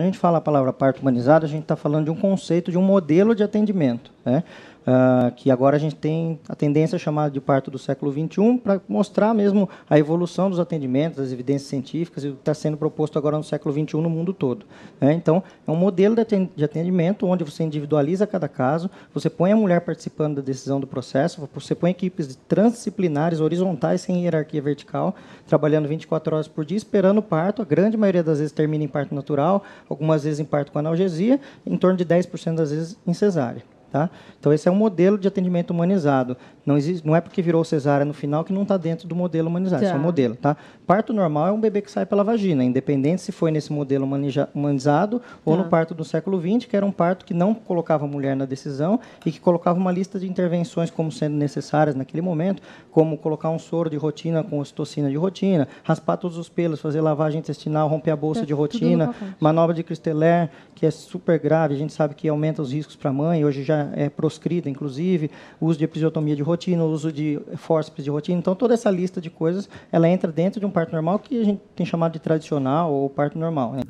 Quando a gente fala a palavra parto humanizado, a gente está falando de um conceito, de um modelo de atendimento né? Uh, que agora a gente tem a tendência chamada de parto do século XXI, para mostrar mesmo a evolução dos atendimentos, das evidências científicas, e o que está sendo proposto agora no século XXI no mundo todo. Né? Então, é um modelo de atendimento onde você individualiza cada caso, você põe a mulher participando da decisão do processo, você põe equipes transdisciplinares, horizontais, sem hierarquia vertical, trabalhando 24 horas por dia, esperando o parto. A grande maioria das vezes termina em parto natural, algumas vezes em parto com analgesia, em torno de 10% das vezes em cesárea. Tá? Então, esse é um modelo de atendimento humanizado. Não, existe, não é porque virou cesárea no final que não está dentro do modelo humanizado, Esse é um tá. modelo. Tá? Parto normal é um bebê que sai pela vagina, independente se foi nesse modelo humanizado ou tá. no parto do século XX, que era um parto que não colocava a mulher na decisão e que colocava uma lista de intervenções como sendo necessárias naquele momento, como colocar um soro de rotina com ocitocina de rotina, raspar todos os pelos, fazer lavagem intestinal, romper a bolsa é, de rotina, manobra de Cristeller, que é super grave, a gente sabe que aumenta os riscos para a mãe, hoje já é, proscrita, inclusive, uso de episiotomia de rotina, uso de fórceps de rotina. Então, toda essa lista de coisas, ela entra dentro de um parto normal que a gente tem chamado de tradicional ou parto normal. Né?